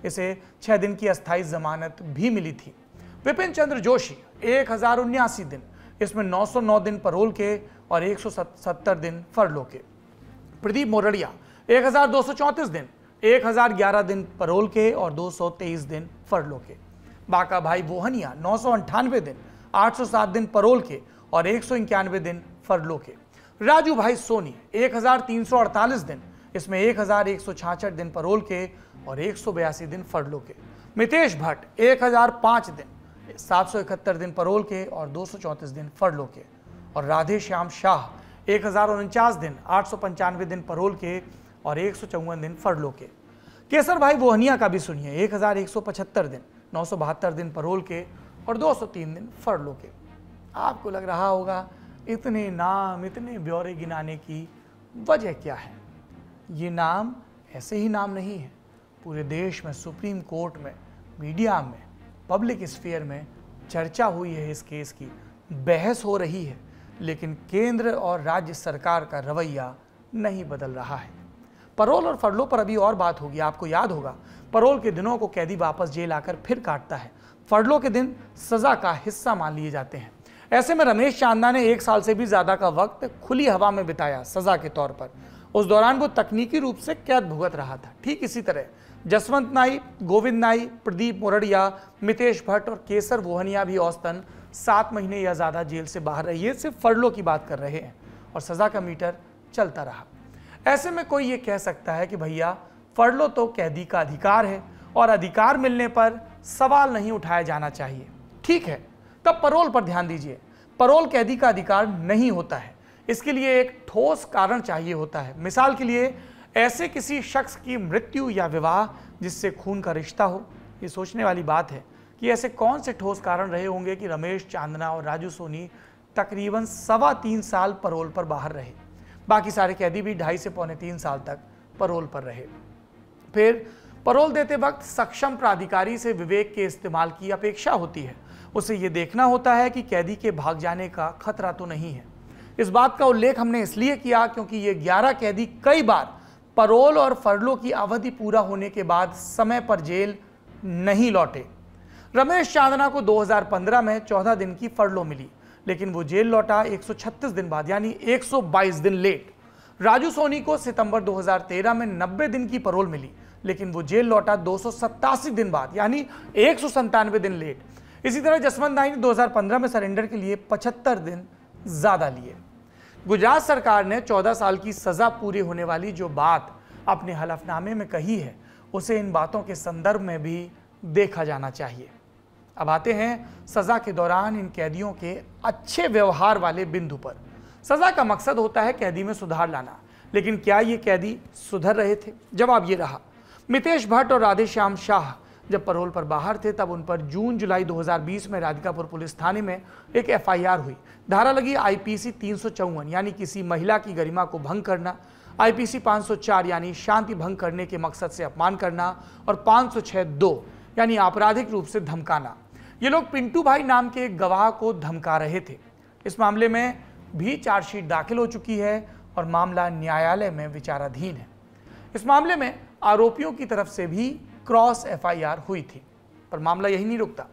S3: इसे छः दिन की अस्थायी जमानत भी मिली थी विपिन चंद्र जोशी एक दिन इसमें 909 दिन परोल के और 170 दिन फरलो के प्रदीप मोरड़िया एक दिन 1011 दिन परोल के और 223 दिन फरलो के बाका भाई वोहनिया नौ दिन 807 दिन परोल के और एक दिन फरलो के राजू भाई सोनी 1348 दिन इसमें एक दिन परोल के और एक दिन फरलो के मितेश भट्ट 1005 दिन 771 दिन परोल के और दो दिन फरलो के और राधे श्याम शाह एक दिन आठ दिन परोल के और एक दिन फरलो के केसर भाई बोहनिया का भी सुनिए एक दिन नौ दिन परोल के और 203 दिन फरलो के आपको लग रहा होगा इतने नाम इतने ब्यौरे गिनाने की वजह क्या है ये नाम ऐसे ही नाम नहीं है पूरे देश में सुप्रीम कोर्ट में मीडिया में पब्लिक स्फीयर में चर्चा हुई है इस केस की बहस हो रही है लेकिन केंद्र और राज्य सरकार का रवैया नहीं बदल रहा है परोल और फरलो पर अभी और बात होगी आपको याद होगा परोल के दिनों को कैदी वापस जेल आकर फिर काटता है फरलो के दिन सज़ा का हिस्सा मान लिए जाते हैं ऐसे में रमेश चांदा ने एक साल से भी ज़्यादा का वक्त खुली हवा में बिताया सज़ा के तौर पर उस दौरान वो तकनीकी रूप से कैद भुगत रहा था ठीक इसी तरह जसवंत नाई गोविंद नाई प्रदीप मुरड़िया मितेश भट्ट और केसर वोहनिया भी औसतन सात महीने या ज़्यादा जेल से बाहर रही है सिर्फ फरलों की बात कर रहे हैं और सज़ा का मीटर चलता रहा ऐसे में कोई ये कह सकता है कि भैया फड़लो तो कैदी का अधिकार है और अधिकार मिलने पर सवाल नहीं उठाया जाना चाहिए ठीक है तब परोल पर ध्यान दीजिए परोल कैदी का अधिकार नहीं होता है इसके लिए एक ठोस कारण चाहिए होता है मिसाल के लिए ऐसे किसी शख्स की मृत्यु या विवाह जिससे खून का रिश्ता हो ये सोचने वाली बात है कि ऐसे कौन से ठोस कारण रहे होंगे कि रमेश चांदना और राजू सोनी तकरीबन सवा तीन साल परोल पर बाहर रहे बाकी सारे कैदी भी ढाई से पौने तीन साल तक परोल पर रहे फिर परोल देते वक्त सक्षम प्राधिकारी से विवेक के इस्तेमाल की अपेक्षा होती है उसे ये देखना होता है कि कैदी के भाग जाने का खतरा तो नहीं है इस बात का उल्लेख हमने इसलिए किया क्योंकि ये 11 कैदी कई बार परोल और फरलो की अवधि पूरा होने के बाद समय पर जेल नहीं लौटे रमेश चांदना को 2015 में 14 दिन की फरलो मिली लेकिन वो जेल लौटा 136 दिन बाद यानी 122 दिन लेट राजू सोनी को सितंबर 2013 में 90 दिन की परोल मिली लेकिन वो जेल लौटा दो दिन बाद यानी एक दिन लेट इसी तरह जसवंत दाई ने दो में सरेंडर के लिए 75 दिन ज़्यादा लिए गुजरात सरकार ने 14 साल की सज़ा पूरी होने वाली जो बात अपने हलफनामे में कही है उसे इन बातों के संदर्भ में भी देखा जाना चाहिए अब आते हैं सज़ा के दौरान इन कैदियों के अच्छे व्यवहार वाले बिंदु पर सज़ा का मकसद होता है कैदी में सुधार लाना लेकिन क्या ये कैदी सुधर रहे थे जवाब ये रहा मितेश भट्ट और राधेश्याम शाह जब परोल पर बाहर थे तब उन पर जून जुलाई 2020 में राधिकापुर पुलिस थाने में एक एफआईआर हुई धारा लगी आईपीसी तीन यानी किसी महिला की गरिमा को भंग करना आईपीसी 504 यानी शांति भंग करने के मकसद से अपमान करना और 506 दो यानी आपराधिक रूप से धमकाना ये लोग पिंटू भाई नाम के एक गवाह को धमका रहे थे इस मामले में भी चार्जशीट दाखिल हो चुकी है और मामला न्यायालय में विचाराधीन है इस मामले में आरोपियों की तरफ से भी क्रॉस एफआईआर हुई थी पर मामला यही नहीं रुकता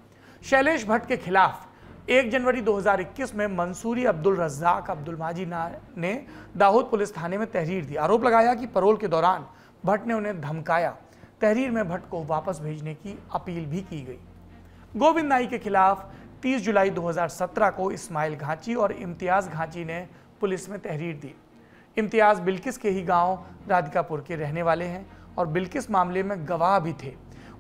S3: शैलेश भट्ट के खिलाफ 1 जनवरी 2021 में मंसूरी अब्दुल रज्जाक अब्दुल माजी ने दाहोद पुलिस थाने में तहरीर दी आरोप लगाया कि परोल के दौरान भट्ट ने उन्हें धमकाया तहरीर में भट्ट को वापस भेजने की अपील भी की गई गोविंद नाई के खिलाफ 30 जुलाई 2017 को इस्माइल घाची और इम्तियाज़ घाची ने पुलिस में तहरीर दी इम्तियाज़ बिल्किस के ही गांव राधिकापुर के रहने वाले हैं और बिल्किस मामले में गवाह भी थे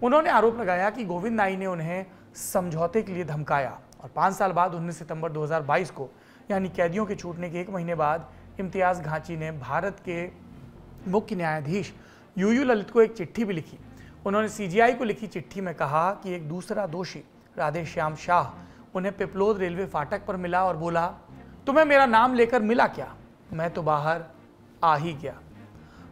S3: उन्होंने आरोप लगाया कि गोविंद नाई ने उन्हें समझौते के लिए धमकाया और पाँच साल बाद उन्नीस सितंबर दो को यानी कैदियों के छूटने के एक महीने बाद इम्तियाज़ घाची ने भारत के मुख्य न्यायाधीश यूयू ललित को एक चिट्ठी भी लिखी उन्होंने सीजीआई को लिखी चिट्ठी में कहा कि एक दूसरा दोषी राधेश्याम शाह उन्हें पिपलोद रेलवे फाटक पर मिला और बोला तुम्हें मेरा नाम लेकर मिला क्या मैं तो बाहर आ ही गया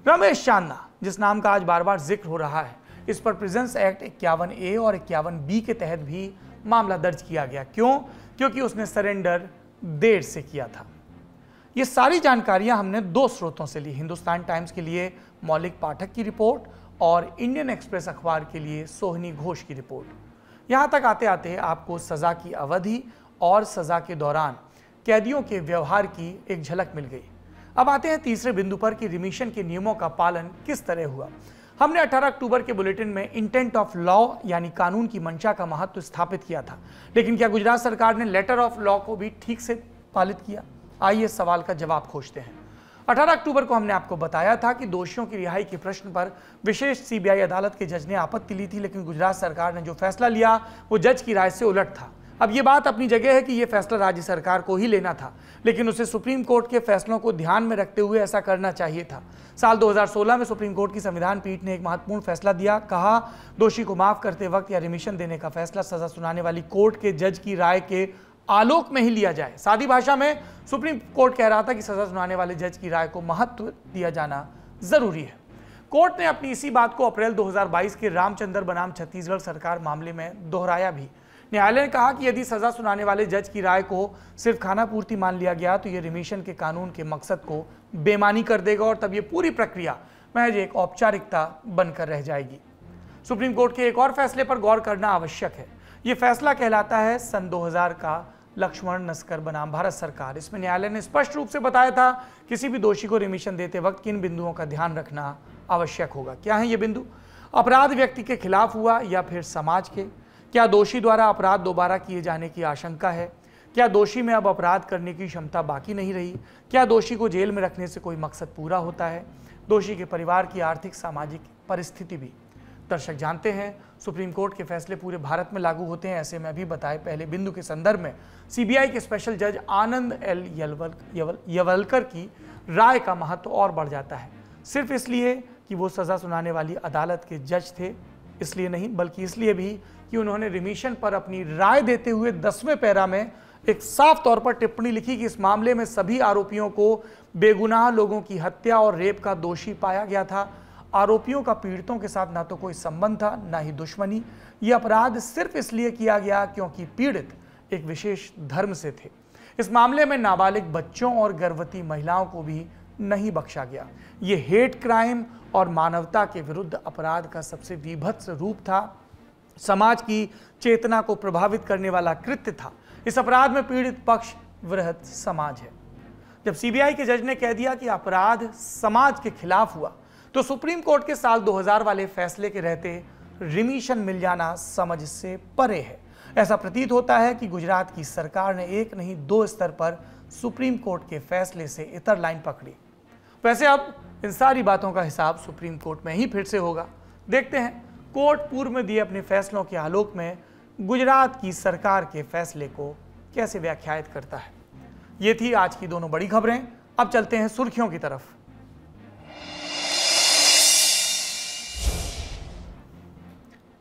S3: रमेश चांदना जिस नाम का आज बार बार जिक्र हो रहा है इस पर प्रिजेंस एक्ट इक्यावन ए और इक्यावन बी के तहत भी मामला दर्ज किया गया क्यों क्योंकि उसने सरेंडर देर से किया था ये सारी जानकारियां हमने दो स्रोतों से ली हिंदुस्तान टाइम्स के लिए मौलिक पाठक की रिपोर्ट और इंडियन एक्सप्रेस अखबार के लिए सोहनी घोष की रिपोर्ट यहाँ तक आते आते आपको सज़ा की अवधि और सज़ा के दौरान कैदियों के व्यवहार की एक झलक मिल गई अब आते हैं तीसरे बिंदु पर कि रिमिशन के नियमों का पालन किस तरह हुआ हमने 18 अक्टूबर के बुलेटिन में इंटेंट ऑफ लॉ यानी कानून की मंशा का महत्व तो स्थापित किया था लेकिन क्या गुजरात सरकार ने लेटर ऑफ लॉ को भी ठीक से पालित किया आइए सवाल का जवाब खोजते हैं 18 अक्टूबर को हमने आपको बताया था कि दोषियों की रिहाई के प्रश्न पर विशेष सीबीआई अदालत के जज ने आपत्ति ली थी लेकिन गुजरात सरकार ने जो फैसला लिया वो जज की राय से उलट था अब ये बात अपनी जगह है कि ये फैसला राज्य सरकार को ही लेना था लेकिन उसे सुप्रीम कोर्ट के फैसलों को ध्यान में रखते हुए ऐसा करना चाहिए था साल 2016 में सुप्रीम कोर्ट की संविधान पीठ ने एक महत्वपूर्ण फैसला दिया कहा दोषी को माफ करते वक्त या रिमिशन देने का फैसला सजा सुनाने वाली कोर्ट के जज की राय के आलोक में ही लिया जाए सादी भाषा में सुप्रीम कोर्ट कह रहा था कि सजा सुनाने वाले जज की राय को महत्व दिया जाना जरूरी है कोर्ट ने अपनी इसी बात को अप्रैल 2022 के रामचंद्र बनाम छत्तीसगढ़ सरकार मामले में दोहराया भी न्यायालय ने कहा कि यदि सजा सुनाने वाले जज की राय को सिर्फ खाना पूर्ति मान लिया गया तो यह रिमिशन के कानून के मकसद को बेमानी कर देगा और तब ये पूरी प्रक्रिया महज एक औपचारिकता बनकर रह जाएगी सुप्रीम कोर्ट के एक और फैसले पर गौर करना आवश्यक है ये फैसला कहलाता है सन 2000 का लक्ष्मण नस्कर बनाम भारत सरकार इसमें न्यायालय ने स्पष्ट रूप से बताया था किसी भी दोषी को रिमिशन देते वक्त किन बिंदुओं का ध्यान रखना आवश्यक होगा क्या है ये बिंदु अपराध व्यक्ति के खिलाफ हुआ या फिर समाज के क्या दोषी द्वारा अपराध दोबारा किए जाने की आशंका है क्या दोषी में अब अपराध करने की क्षमता बाकी नहीं रही क्या दोषी को जेल में रखने से कोई मकसद पूरा होता है दोषी के परिवार की आर्थिक सामाजिक परिस्थिति भी दर्शक जानते हैं सुप्रीम कोर्ट के फैसले पूरे भारत में लागू होते हैं ऐसे में अभी बताए पहले बिंदु के संदर्भ में सीबीआई के स्पेशल जज आनंद एल यलवल, यवल, यवलकर की राय का महत्व और बढ़ जाता है सिर्फ इसलिए कि वो सज़ा सुनाने वाली अदालत के जज थे इसलिए नहीं बल्कि इसलिए भी कि उन्होंने रिमिशन पर अपनी राय देते हुए दसवें पैरा में एक साफ तौर पर टिप्पणी लिखी कि इस मामले में सभी आरोपियों को बेगुनाह लोगों की हत्या और रेप का दोषी पाया गया था आरोपियों का पीड़ितों के साथ ना तो कोई संबंध था ना ही दुश्मनी यह अपराध सिर्फ इसलिए किया गया क्योंकि पीड़ित एक विशेष धर्म से थे इस मामले में नाबालिग बच्चों और गर्भवती महिलाओं को भी नहीं बख्शा गया ये हेट क्राइम और मानवता के विरुद्ध अपराध का सबसे विभत्स रूप था समाज की चेतना को प्रभावित करने वाला कृत्य था इस अपराध में पीड़ित पक्ष वृहत समाज है जब सीबीआई के जज ने कह दिया कि अपराध समाज के खिलाफ हुआ तो सुप्रीम कोर्ट के साल 2000 वाले फैसले के रहते रिमीशन मिल जाना समझ से परे है ऐसा प्रतीत होता है कि गुजरात की सरकार ने एक नहीं दो स्तर पर सुप्रीम कोर्ट के फैसले से इतर लाइन पकड़ी वैसे अब इन सारी बातों का हिसाब सुप्रीम कोर्ट में ही फिर से होगा देखते हैं कोर्ट पूर्व में दिए अपने फैसलों के आलोक में गुजरात की सरकार के फैसले को कैसे व्याख्यायित करता है ये थी आज की दोनों बड़ी खबरें अब चलते हैं सुर्खियों की तरफ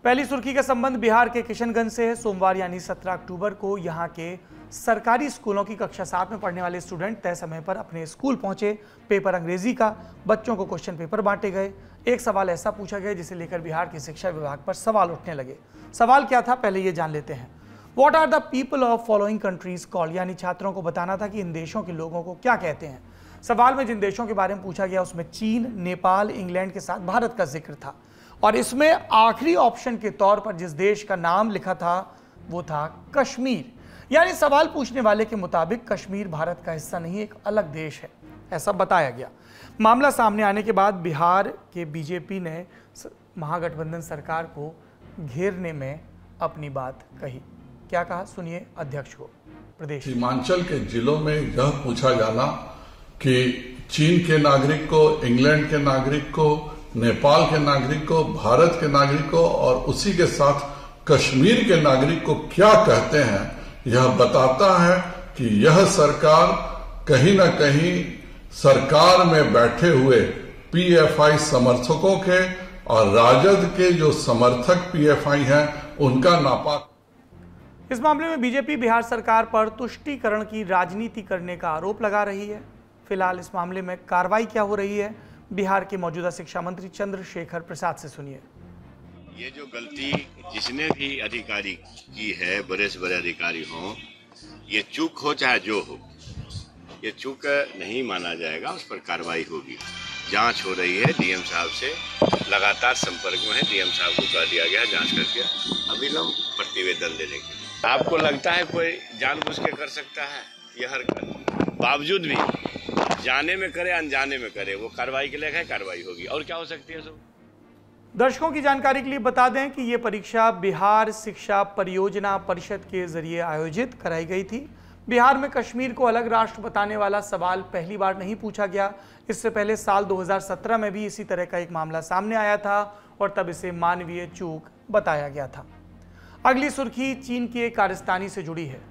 S3: पहली सुर्खी का संबंध बिहार के किशनगंज से है सोमवार यानी 17 अक्टूबर को यहां के सरकारी स्कूलों की कक्षा सात में पढ़ने वाले स्टूडेंट तय समय पर अपने स्कूल पहुंचे पेपर अंग्रेजी का बच्चों को क्वेश्चन पेपर बांटे गए एक सवाल ऐसा पूछा गया जिसे लेकर बिहार के शिक्षा विभाग पर सवाल उठने लगे सवाल क्या था पहले ये जान लेते हैं what are the people of following countries call यानी छात्रों को बताना था कि इन देशों के लोगों को क्या कहते हैं सवाल में जिन देशों के बारे में पूछा गया उसमें चीन नेपाल इंग्लैंड के साथ भारत का जिक्र था और इसमें आखिरी ऑप्शन के तौर पर जिस देश का नाम लिखा था वो था कश्मीर यानी सवाल पूछने वाले के मुताबिक कश्मीर भारत का हिस्सा नहीं एक अलग देश है ऐसा बताया गया मामला सामने आने के बाद बिहार के बीजेपी ने महागठबंधन सरकार को घेरने में अपनी बात कही क्या कहा सुनिए अध्यक्ष को प्रदेश हिमाचल
S4: के जिलों में यह पूछा जाना कि चीन के नागरिक को इंग्लैंड के नागरिक को नेपाल के नागरिक को भारत के नागरिक को और उसी के साथ कश्मीर के नागरिक को क्या कहते हैं यह बताता है कि यह सरकार कहीं ना कहीं सरकार में बैठे हुए पीएफआई समर्थकों के और राजद के जो समर्थक पीएफआई हैं उनका नापाक
S3: इस मामले में बीजेपी बिहार सरकार पर तुष्टिकरण की राजनीति करने का आरोप लगा रही है फिलहाल इस मामले में कार्रवाई क्या हो रही है बिहार के मौजूदा शिक्षा मंत्री चंद्रशेखर प्रसाद से सुनिए
S2: ये जो गलती जिसने भी अधिकारी की है बड़े से बड़े अधिकारी हों ये चूक हो चाहे जो हो ये चूक नहीं माना जाएगा उस पर कार्रवाई होगी जांच हो रही है डीएम साहब से लगातार संपर्क में है डीएम साहब को कह दिया गया जांच करके अभी हम प्रतिवेदन दे देंगे आपको लगता है कोई जानबूझ के कर सकता है ये हरकत बावजूद भी जाने में करे अनजाने में करे वो कार्रवाई के लिए है कार्रवाई होगी और क्या हो सकती है सब
S3: दर्शकों की जानकारी के लिए बता दें कि ये परीक्षा बिहार शिक्षा परियोजना परिषद के जरिए आयोजित कराई गई थी बिहार में कश्मीर को अलग राष्ट्र बताने वाला सवाल पहली बार नहीं पूछा गया इससे पहले साल 2017 में भी इसी तरह का एक मामला सामने आया था और तब इसे मानवीय चूक बताया गया था अगली सुर्खी चीन के कारिस्तानी से जुड़ी है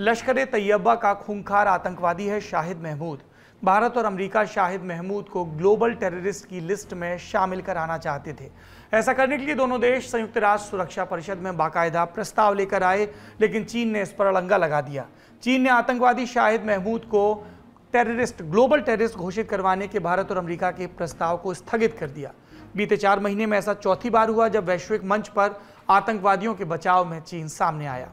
S3: लश्कर तैयबा का खूंखार आतंकवादी है शाहिद महमूद भारत और अमेरिका शाहिद महमूद को ग्लोबल टेररिस्ट की लिस्ट में शामिल कराना चाहते थे ऐसा करने के लिए दोनों देश संयुक्त राष्ट्र सुरक्षा परिषद में बाकायदा प्रस्ताव लेकर आए लेकिन चीन ने इस पर अड़ंगा लगा दिया चीन ने आतंकवादी शाहिद महमूद को टेररिस्ट ग्लोबल टेररिस्ट घोषित करवाने के भारत और अमरीका के प्रस्ताव को स्थगित कर दिया बीते चार महीने में ऐसा चौथी बार हुआ जब वैश्विक मंच पर आतंकवादियों के बचाव में चीन सामने आया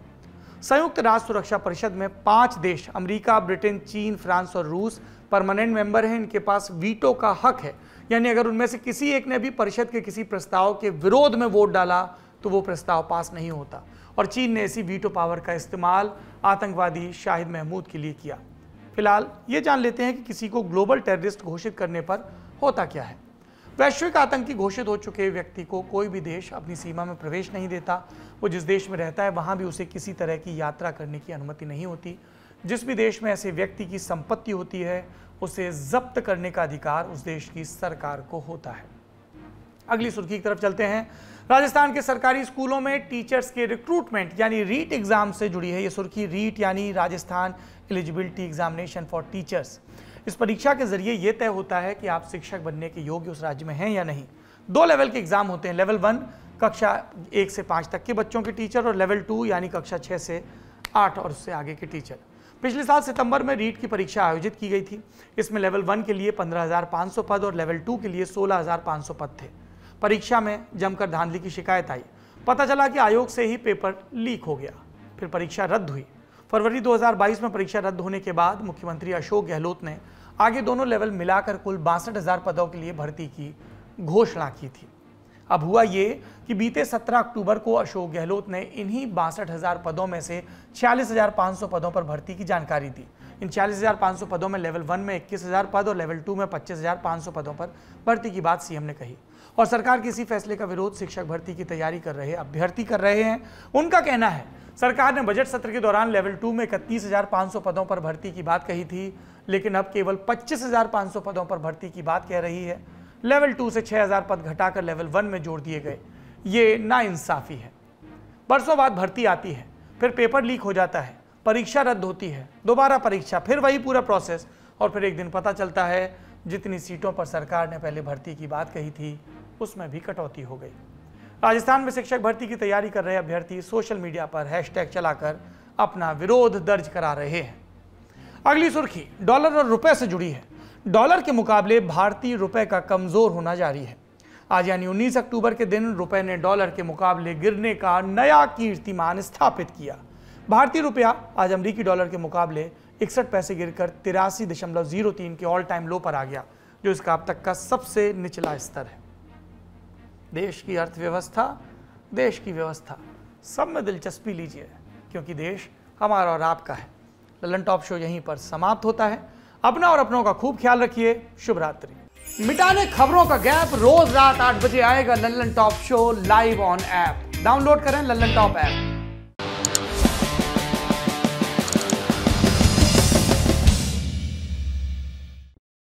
S3: संयुक्त राष्ट्र सुरक्षा परिषद में पांच देश अमेरिका, ब्रिटेन चीन फ्रांस और रूस परमानेंट मेंबर हैं इनके पास वीटो का हक है यानी अगर उनमें से किसी एक ने भी परिषद के किसी प्रस्ताव के विरोध में वोट डाला तो वो प्रस्ताव पास नहीं होता और चीन ने इसी वीटो पावर का इस्तेमाल आतंकवादी शाहिद महमूद के लिए किया फिलहाल ये जान लेते हैं कि किसी को ग्लोबल टेररिस्ट घोषित करने पर होता क्या है वैश्विक आतंकी घोषित हो चुके व्यक्ति को कोई भी देश अपनी सीमा में प्रवेश नहीं देता वो जिस देश में रहता है वहाँ भी उसे किसी तरह की यात्रा करने की अनुमति नहीं होती जिस भी देश में ऐसे व्यक्ति की संपत्ति होती है उसे जब्त करने का अधिकार उस देश की सरकार को होता है अगली सुर्खी की तरफ चलते हैं राजस्थान के सरकारी स्कूलों में टीचर्स के रिक्रूटमेंट यानी रीट एग्जाम से जुड़ी है ये सुर्खी रीट यानी Rajasthan eligibility examination for teachers इस परीक्षा के जरिए यह तय होता है कि आप शिक्षक बनने के योग्य उस राज्य में हैं या नहीं दो लेवल के एग्ज़ाम होते हैं लेवल वन कक्षा एक से पाँच तक के बच्चों के टीचर और लेवल टू यानी कक्षा छः से आठ और उससे आगे के टीचर पिछले साल सितंबर में रीट की परीक्षा आयोजित की गई थी इसमें लेवल वन के लिए 15,500 पद और लेवल टू के लिए 16,500 पद थे परीक्षा में जमकर धांधली की शिकायत आई पता चला कि आयोग से ही पेपर लीक हो गया फिर परीक्षा रद्द हुई फरवरी 2022 में परीक्षा रद्द होने के बाद मुख्यमंत्री अशोक गहलोत ने आगे दोनों लेवल मिलाकर कुल बासठ हजार पदों के लिए भर्ती की घोषणा की थी अब हुआ ये कि बीते 17 अक्टूबर को अशोक गहलोत ने इन्हीं बासठ हजार पदों में से छियालीस हजार पांच सौ पदों पर भर्ती की जानकारी दी इन छियालीस हजार पांच सौ पदों में लेवल वन में इक्कीस हजार पद और लेवल टू में पच्चीस हजार पांच सौ पदों पर भर्ती की बात सीएम ने कही और सरकार के इसी फैसले का विरोध शिक्षक भर्ती की तैयारी कर रहे अभ्यर्थी कर रहे हैं उनका कहना है सरकार ने बजट सत्र के दौरान लेवल टू में इकतीस पदों पर भर्ती की बात कही थी लेकिन अब केवल 25,500 पदों पर भर्ती की बात कह रही है लेवल टू से 6,000 पद घटाकर लेवल वन में जोड़ दिए गए ये नाइंसाफ़ी है बरसों बाद भर्ती आती है फिर पेपर लीक हो जाता है परीक्षा रद्द होती है दोबारा परीक्षा फिर वही पूरा प्रोसेस और फिर एक दिन पता चलता है जितनी सीटों पर सरकार ने पहले भर्ती की बात कही थी उसमें भी कटौती हो गई राजस्थान में शिक्षक भर्ती की तैयारी कर रहे अभ्यर्थी सोशल मीडिया पर हैशटैग चलाकर अपना विरोध दर्ज करा रहे हैं अगली सुर्खी डॉलर और रुपए से जुड़ी है डॉलर के मुकाबले भारतीय रुपए का कमजोर होना जारी है आज यानी उन्नीस अक्टूबर के दिन रुपए ने डॉलर के मुकाबले गिरने का नया कीर्तिमान स्थापित किया भारतीय रुपया आज अमरीकी डॉलर के मुकाबले इकसठ पैसे गिरकर तिरासी दशमलव जीरो तीन के ऑल टाइम लो पर आ गया जो इसका अब तक का सबसे निचला स्तर है देश की अर्थव्यवस्था देश की व्यवस्था सब में दिलचस्पी लीजिए क्योंकि देश हमारा और आपका है ललन टॉप शो यहीं पर समाप्त होता है अपना और अपनों का खूब ख्याल रखिए शुभ रात्रि मिटाने खबरों का गैप रोज रात आठ बजे आएगा Lallantop show live on app download करें लल्लन टॉप ऐप